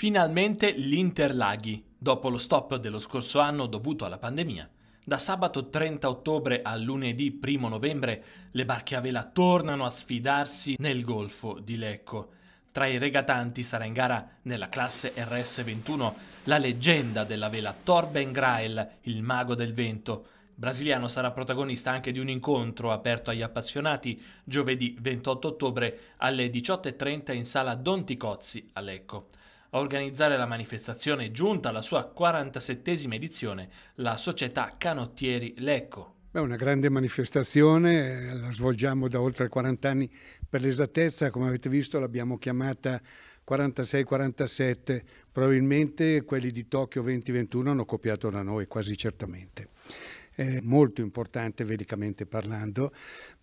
Finalmente l'Interlaghi, dopo lo stop dello scorso anno dovuto alla pandemia. Da sabato 30 ottobre a lunedì 1 novembre le barche a vela tornano a sfidarsi nel Golfo di Lecco. Tra i regatanti sarà in gara nella classe RS21 la leggenda della vela Torben Grael, il mago del vento. brasiliano sarà protagonista anche di un incontro aperto agli appassionati giovedì 28 ottobre alle 18.30 in sala Don Ticozzi a Lecco. A organizzare la manifestazione giunta alla sua 47esima edizione la società Canottieri Lecco. È una grande manifestazione, la svolgiamo da oltre 40 anni per l'esattezza, come avete visto l'abbiamo chiamata 46-47, probabilmente quelli di Tokyo 2021 hanno copiato da noi, quasi certamente. È molto importante vedicamente parlando,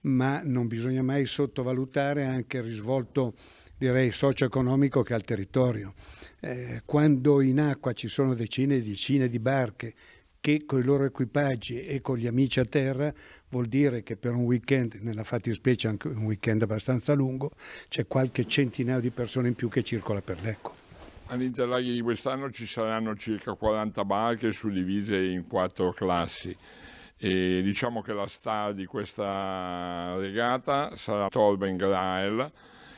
ma non bisogna mai sottovalutare anche il risvolto direi socio-economico che al territorio. Eh, quando in acqua ci sono decine e decine di barche che con i loro equipaggi e con gli amici a terra vuol dire che per un weekend, nella fattispecie anche un weekend abbastanza lungo, c'è qualche centinaio di persone in più che circola per l'Ecco. All'Interlaghi di quest'anno ci saranno circa 40 barche suddivise in quattro classi. E diciamo che la star di questa regata sarà Torben Grael,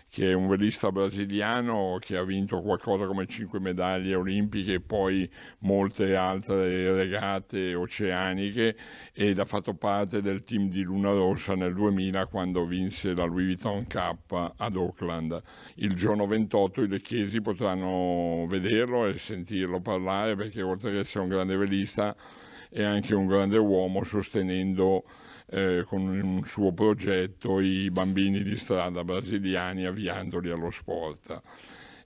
che è un velista brasiliano che ha vinto qualcosa come 5 medaglie olimpiche e poi molte altre regate oceaniche ed ha fatto parte del team di Luna Rossa nel 2000 quando vinse la Louis Vuitton Cup ad Auckland. Il giorno 28 i lecchesi potranno vederlo e sentirlo parlare perché oltre che essere un grande velista e anche un grande uomo sostenendo eh, con un suo progetto i bambini di strada brasiliani avviandoli allo sport.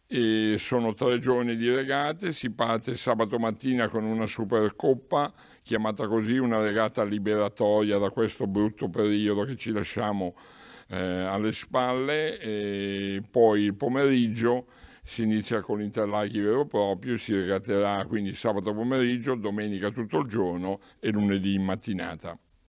E sono tre giorni di regate, si parte sabato mattina con una Supercoppa, chiamata così una regata liberatoria da questo brutto periodo che ci lasciamo eh, alle spalle, e poi il pomeriggio si inizia con Interlaghi vero e proprio, si regatterà quindi sabato pomeriggio, domenica tutto il giorno e lunedì mattinata.